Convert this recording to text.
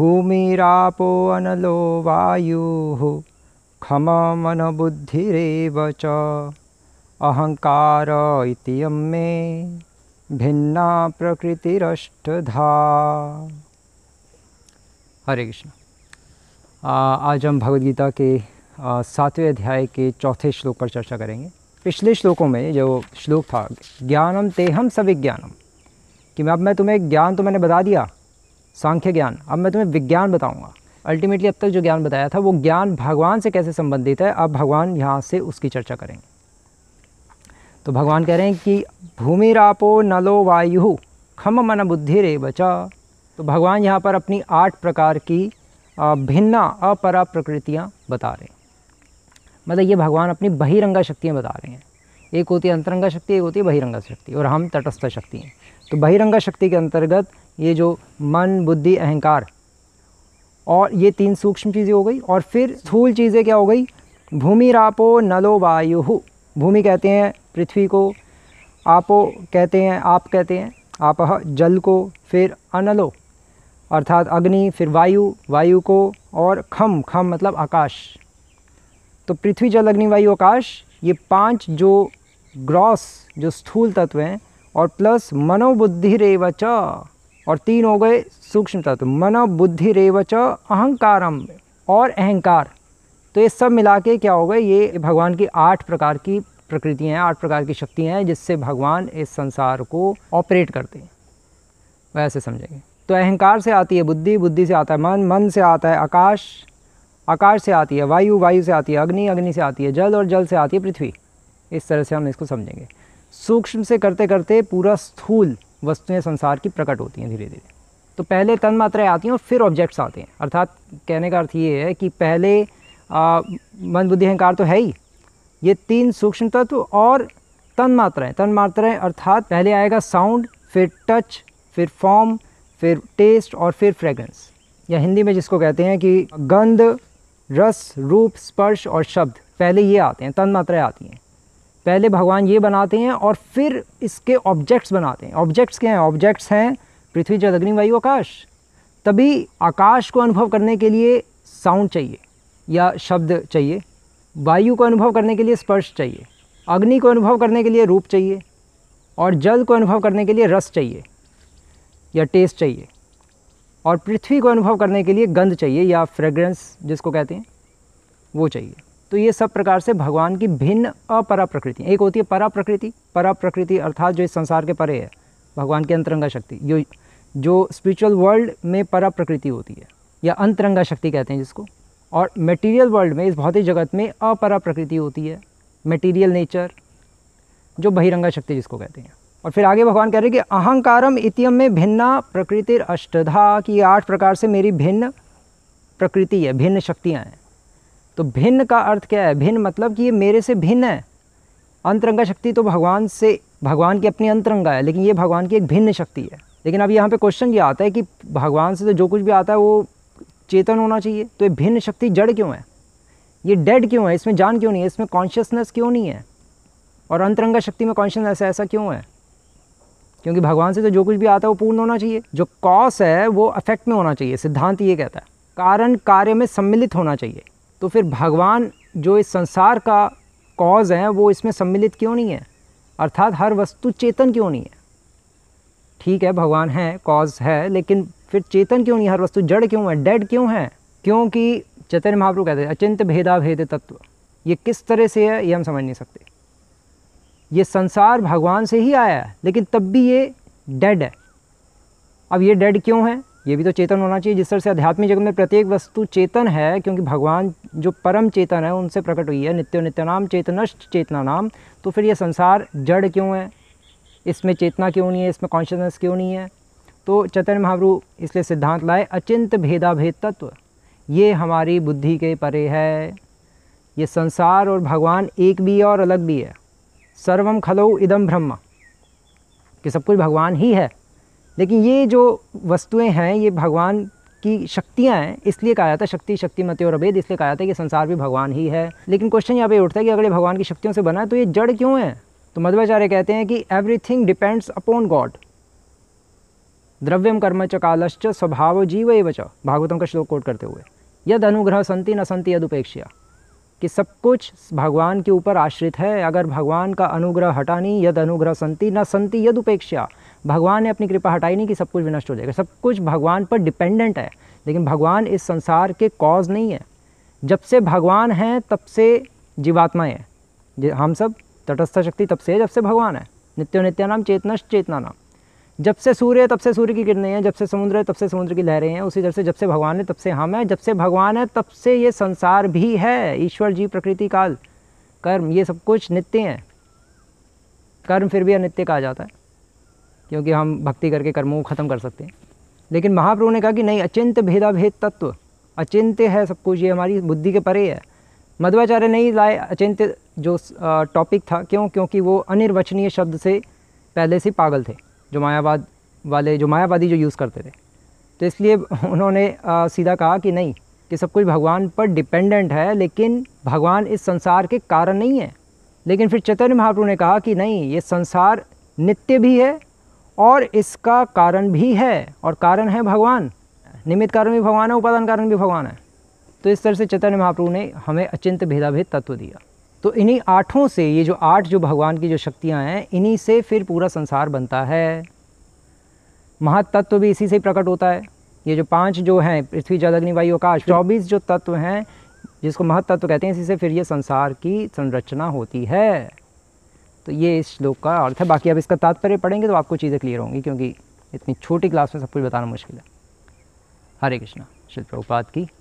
भूमिरापो अनलो वायु खम मन च अहंकार मे भिन्ना प्रकृतिरष्टधा हरे कृष्ण आज हम भगवदगीता के सातवें अध्याय के चौथे श्लोक पर चर्चा करेंगे पिछले श्लोकों में जो श्लोक था ज्ञानम तेहम सविज्ञानम कि मैं अब मैं तुम्हें ज्ञान तो मैंने बता दिया सांख्य ज्ञान अब मैं तुम्हें विज्ञान बताऊंगा अल्टीमेटली अब तक जो ज्ञान बताया था वो ज्ञान भगवान से कैसे संबंधित है अब भगवान यहाँ से उसकी चर्चा करेंगे तो भगवान कह रहे हैं कि भूमिरापो नलो वायु खम मन बुद्धि रे बचा तो भगवान यहाँ पर अपनी आठ प्रकार की भिन्ना अपरा प्रकृतियाँ बता रहे हैं मतलब ये भगवान अपनी बहिरंगा शक्तियाँ बता रहे हैं एक होती है अंतरंगा शक्ति एक होती है बहिरंगा शक्ति और हम तटस्थ शक्ति हैं तो बहिरंगा शक्ति के अंतर्गत ये जो मन बुद्धि अहंकार और ये तीन सूक्ष्म चीज़ें हो गई और फिर स्थूल चीज़ें क्या हो गई भूमि रापो नलो वायु भूमि कहते हैं पृथ्वी को आपो कहते हैं आप कहते हैं आप जल को फिर अनलो अर्थात अग्नि फिर वायु वायु को और खम खम मतलब आकाश तो पृथ्वी जल अग्नि वायु आकाश ये पांच जो ग्रॉस जो स्थूल तत्व हैं और प्लस मनोबुद्धि रेवचा और तीन हो गए सूक्ष्म तत्व मनो बुद्धि रेवच अहंकारम और अहंकार तो ये सब मिला के क्या हो गए ये भगवान की आठ प्रकार की प्रकृतियाँ हैं आठ प्रकार की शक्तियाँ हैं जिससे भगवान इस संसार को ऑपरेट करते हैं वैसे समझेंगे तो अहंकार से आती है बुद्धि बुद्धि से आता है मन मन से आता है आकाश आकाश से आती है वायु वायु से आती है अग्नि अग्नि से आती है जल और जल से आती है पृथ्वी इस तरह से हम इसको समझेंगे सूक्ष्म से करते करते पूरा स्थूल वस्तुएं संसार की प्रकट होती हैं धीरे धीरे तो पहले तन मात्राएँ आती हैं और फिर ऑब्जेक्ट्स आते हैं अर्थात कहने का अर्थ ये है कि पहले मन बुद्धि अहंकार तो है ही ये तीन सूक्ष्म तत्व और तन मात्राएँ तन मात्राएँ अर्थात पहले आएगा साउंड फिर टच फिर फॉर्म फिर टेस्ट और फिर फ्रेगरेंस या हिंदी में जिसको कहते हैं कि गंध रस रूप स्पर्श और शब्द पहले ये आते हैं तन मात्राएँ आती हैं पहले भगवान ये बनाते हैं और फिर इसके ऑब्जेक्ट्स बनाते हैं ऑब्जेक्ट्स क्या हैं ऑब्जेक्ट्स हैं पृथ्वी जल अग्नि वायु आकाश तभी आकाश को अनुभव करने के लिए साउंड चाहिए या शब्द चाहिए वायु को अनुभव करने के लिए स्पर्श चाहिए अग्नि को अनुभव करने के लिए रूप चाहिए और जल को अनुभव करने के लिए रस चाहिए या टेस्ट चाहिए और पृथ्वी को अनुभव करने के लिए गंध चाहिए या फ्रेग्रेंस जिसको कहते हैं वो चाहिए तो ये सब प्रकार से भगवान की भिन्न अपरा प्रकृति एक होती है परा प्रकृति परा प्रकृति अर्थात जो इस संसार के परे है भगवान की अंतरंगा शक्ति जो जो स्पिरिचुअल वर्ल्ड में परा प्रकृति होती है या अंतरंगा शक्ति कहते हैं जिसको और मटेरियल वर्ल्ड में इस भौतिक जगत में अपरा प्रकृति होती है मटेरियल नेचर जो बहिरंगा शक्ति जिसको कहते हैं और फिर आगे भगवान कह रहे हैं कि अहंकारम इतियम में भिन्ना प्रकृतिर अष्टधा की आठ प्रकार से मेरी भिन्न प्रकृति है भिन्न शक्तियाँ हैं तो भिन्न का अर्थ क्या है भिन्न मतलब कि ये मेरे से भिन्न है अंतरंगा शक्ति तो भगवान से भगवान की अपनी अंतरंगा है लेकिन ये भगवान की एक भिन्न शक्ति है लेकिन अब यहाँ पे क्वेश्चन ये आता है कि भगवान से तो जो कुछ भी आता है वो चेतन होना चाहिए तो ये भिन्न शक्ति जड़ क्यों है ये डेड क्यों है इसमें जान क्यों नहीं है इसमें कॉन्शियसनेस क्यों नहीं है और अंतरंगा शक्ति में कॉन्शियसनेस ऐसा क्यों है क्योंकि भगवान से तो जो कुछ भी आता है वो पूर्ण होना चाहिए जो कॉस है वो अफेक्ट में होना चाहिए सिद्धांत ये कहता है कारण कार्य में सम्मिलित होना चाहिए तो फिर भगवान जो इस संसार का कॉज है वो इसमें सम्मिलित क्यों नहीं है अर्थात हर वस्तु चेतन क्यों नहीं है ठीक है भगवान है कॉज है लेकिन फिर चेतन क्यों नहीं हर वस्तु जड़ क्यों है डेड क्यों है क्योंकि चैतन्य महाप्रभु कहते हैं अचिंत भेदा भेद तत्व ये किस तरह से है ये हम समझ नहीं सकते ये संसार भगवान से ही आया है लेकिन तब भी ये डेड है अब ये डेड क्यों है ये भी तो चेतन होना चाहिए जिस तरह से आध्यात्मिक जगत में प्रत्येक वस्तु चेतन है क्योंकि भगवान जो परम चेतन है उनसे प्रकट हुई है नित्य नित्य नाम चेतनश्च चेतना नाम तो फिर ये संसार जड़ क्यों है इसमें चेतना क्यों नहीं है इसमें कॉन्शियसनेस क्यों नहीं है तो चैतन्य महाप्रु इसलिए सिद्धांत लाए अचिंत भेदाभेद तत्व ये हमारी बुद्धि के परे है ये संसार और भगवान एक भी है और अलग भी है सर्वम खलो इदम ब्रह्म कि सब कुछ भगवान ही है लेकिन ये जो वस्तुएं हैं ये भगवान की शक्तियाँ हैं इसलिए कहा जाता है शक्ति शक्ति मत और अभेद इसलिए कहा जाता है कि संसार भी भगवान ही है लेकिन क्वेश्चन यहाँ पे उठता है कि अगर ये भगवान की शक्तियों से बना है तो ये जड़ क्यों है तो मध्वाचार्य कहते हैं कि एवरीथिंग डिपेंड्स अपॉन गॉड द्रव्यम कर्म च कालश्च स्वभाव जीव एव च भागवतम का श्लोक कोट करते हुए यद अनुग्रह संति न संति यद उपेक्षा कि सब कुछ भगवान के ऊपर आश्रित है अगर भगवान का अनुग्रह हटानी यद अनुग्रह संति न संति यद उपेक्षा भगवान ने अपनी कृपा हटाई नहीं कि सब कुछ विनष्ट हो जाएगा सब कुछ भगवान पर डिपेंडेंट है लेकिन भगवान इस संसार के कॉज नहीं है जब से भगवान हैं तब से जीवात्माएँ हैं हम सब तटस्थ शक्ति तब से है जब से भगवान है नित्यो नित्यानाम चेतनश चेतना नाम जब से सूर्य तब से सूर्य की किरणें हैं जब से समुद्र है तब से समुद्र की लहरें हैं उसी तरह से जब से भगवान है तब से हम हैं जब से भगवान है तब से ये संसार भी है ईश्वर जी प्रकृति काल कर्म ये सब कुछ नित्य हैं कर्म फिर भी अनित्य कहा जाता है क्योंकि हम भक्ति करके कर्मों को ख़त्म कर सकते हैं लेकिन महाप्रभु ने कहा कि नहीं भेदा भेदाभेद तत्व अचिंत्य है सब कुछ ये हमारी बुद्धि के परे है मध्वाचार्य नहीं लाए अचिंत्य जो टॉपिक था क्यों क्योंकि वो अनिर्वचनीय शब्द से पहले से पागल थे जो मायावाद वाले जो मायावादी जो यूज़ करते थे तो इसलिए उन्होंने आ, सीधा कहा कि नहीं कि सब कुछ भगवान पर डिपेंडेंट है लेकिन भगवान इस संसार के कारण नहीं है लेकिन फिर चैतन्य महाप्रभु ने कहा कि नहीं ये संसार नित्य भी है और इसका कारण भी है और कारण है भगवान निमित्त कारण भी भगवान है उपादान कारण भी भगवान है तो इस तरह से चैतन्य महाप्रभु ने हमें अचिंत भेदाभेद तत्व दिया तो इन्हीं आठों से ये जो आठ जो भगवान की जो शक्तियाँ हैं इन्हीं से फिर पूरा संसार बनता है महातत्व भी इसी से प्रकट होता है ये जो पांच जो हैं पृथ्वी जल अग्नि वायु आकाश चौबीस जो तत्व हैं जिसको महत्त्व कहते हैं इसी से फिर ये संसार की संरचना होती है तो ये इस श्लोक का अर्थ है बाकी अब इसका तात्पर्य पढ़ेंगे तो आपको चीज़ें क्लियर होंगी क्योंकि इतनी छोटी क्लास में सब कुछ बताना मुश्किल है हरे कृष्णा शिल प्रभुपात की